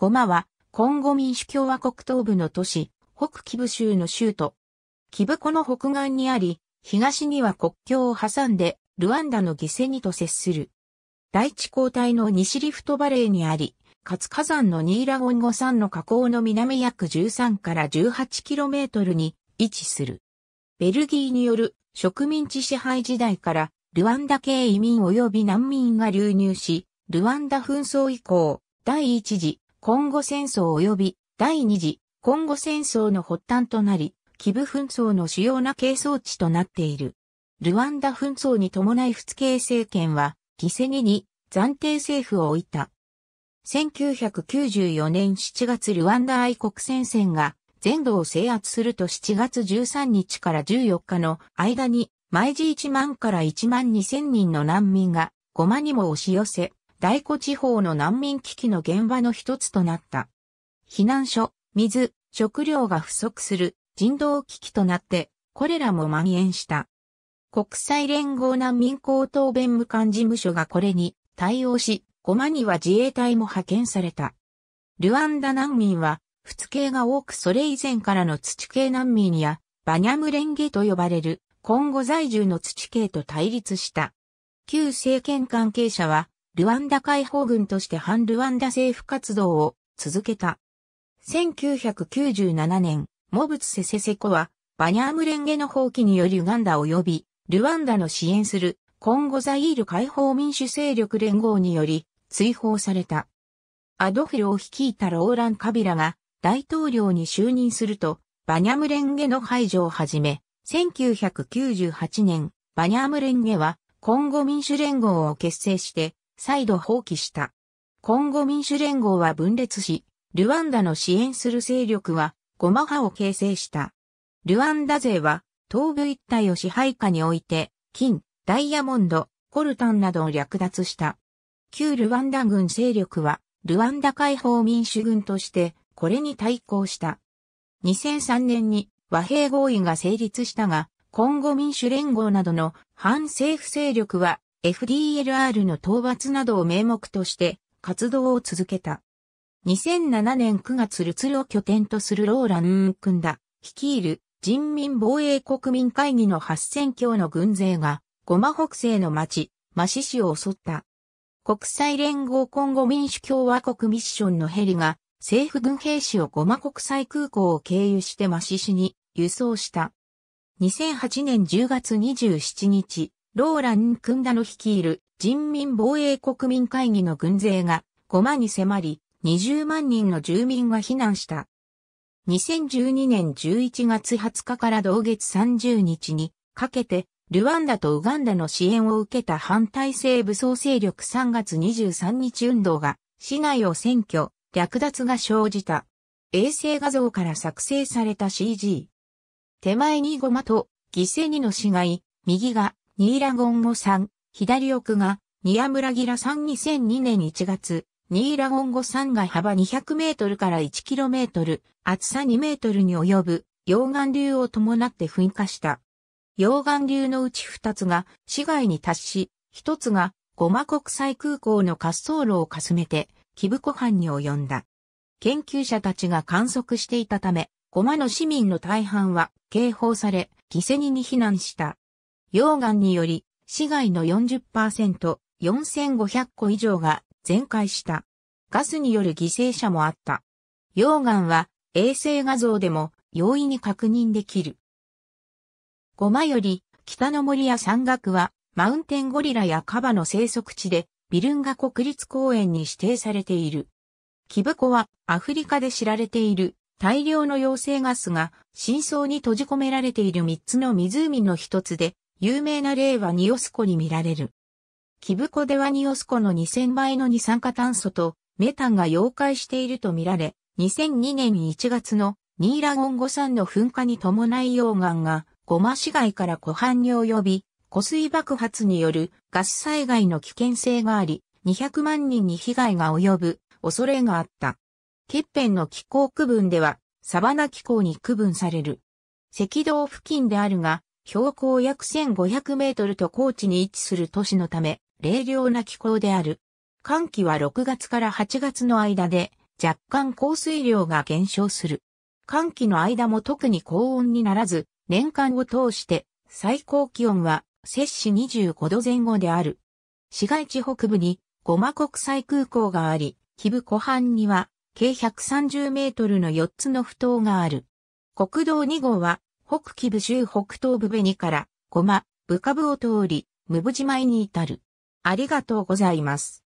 ゴマは、コンゴ民主共和国東部の都市、北キブ州の州都。キブ湖の北岸にあり、東には国境を挟んで、ルワンダの犠牲にと接する。大地交代の西リフトバレーにあり、活火山のニーラゴンゴ山の河口の南約13から1 8トルに位置する。ベルギーによる植民地支配時代から、ルワンダ系移民及び難民が流入し、ルワンダ紛争以降、第一次コンゴ戦争及び第二次コンゴ戦争の発端となり、キブ紛争の主要な係争地となっている。ルワンダ紛争に伴い仏系政権は、ギセニに暫定政府を置いた。1994年7月ルワンダ愛国戦線が全土を制圧すると7月13日から14日の間に毎時1万から1万2 0 0 0人の難民がゴマにも押し寄せ、大古地方の難民危機の現場の一つとなった。避難所、水、食料が不足する人道危機となって、これらも蔓延した。国際連合難民高等弁務官事務所がこれに対応し、駒には自衛隊も派遣された。ルワンダ難民は、仏系が多くそれ以前からの土系難民や、バニャムレンゲと呼ばれる、今後在住の土系と対立した。旧政権関係者は、ルワンダ解放軍として反ルワンダ政府活動を続けた。1997年、モブツセセセコは、バニャームレンゲの放棄によりウガンダ及び、ルワンダの支援する、コンゴザイール解放民主勢力連合により、追放された。アドフィルを率いたローラン・カビラが、大統領に就任すると、バニャムレンゲの排除をはじめ、1998年、バニャムレンゲは、コンゴ民主連合を結成して、再度放棄した。コンゴ民主連合は分裂し、ルワンダの支援する勢力はゴマ派を形成した。ルワンダ勢は東部一帯を支配下に置いて、金、ダイヤモンド、コルタンなどを略奪した。旧ルワンダ軍勢力は、ルワンダ解放民主軍として、これに対抗した。2003年に和平合意が成立したが、コンゴ民主連合などの反政府勢力は FDLR の討伐などを名目として活動を続けた。2007年9月ルツルを拠点とするローラン・組ンだ、率いる人民防衛国民会議の8000強の軍勢が、ゴマ北西の町、マシ市を襲った。国際連合今後民主共和国ミッションのヘリが、政府軍兵士をゴマ国際空港を経由してマシ市に輸送した。2008年10月27日、ローラン・クンダの率いる人民防衛国民会議の軍勢が5万に迫り、20万人の住民が避難した。2012年11月20日から同月30日にかけて、ルワンダとウガンダの支援を受けた反体制武装勢力3月23日運動が、市内を占拠、略奪が生じた。衛星画像から作成された CG。手前にゴマと、犠牲にの死骸、右がニーラゴンゴさん、左奥が、ムラギラさん2002年1月、ニーラゴンゴさんが幅200メートルから1キロメートル、厚さ2メートルに及ぶ、溶岩流を伴って噴火した。溶岩流のうち2つが市街に達し、1つがゴマ国際空港の滑走路をかすめて、キブ湖畔に及んだ。研究者たちが観測していたため、ゴマの市民の大半は警報され、犠牲に避難した。溶岩により、市街の40%、4500個以上が全壊した。ガスによる犠牲者もあった。溶岩は衛星画像でも容易に確認できる。ゴマより北の森や山岳はマウンテンゴリラやカバの生息地でビルンガ国立公園に指定されている。キブコはアフリカで知られている大量の陽性ガスが深層に閉じ込められている3つの湖の一つで有名な例はニオスコに見られる。キブコではニオスコの2000倍の二酸化炭素とメタンが溶解していると見られ、2002年1月のニーラゴンゴ山の噴火に伴い溶岩がゴマ市街から湖畔に及び、湖水爆発によるガス災害の危険性があり、200万人に被害が及ぶ恐れがあった。欠片の気候区分では、サバナ気候に区分される。赤道付近であるが、標高約1500メートルと高地に位置する都市のため、冷涼な気候である。寒気は6月から8月の間で、若干降水量が減少する。寒気の間も特に高温にならず、年間を通して最高気温は摂氏25度前後である。市街地北部にゴマ国際空港があり、キブ湖畔には計130メートルの4つの埠頭がある。国道2号は北基部州北東部紅から、駒、部下部を通り、無部島に至る。ありがとうございます。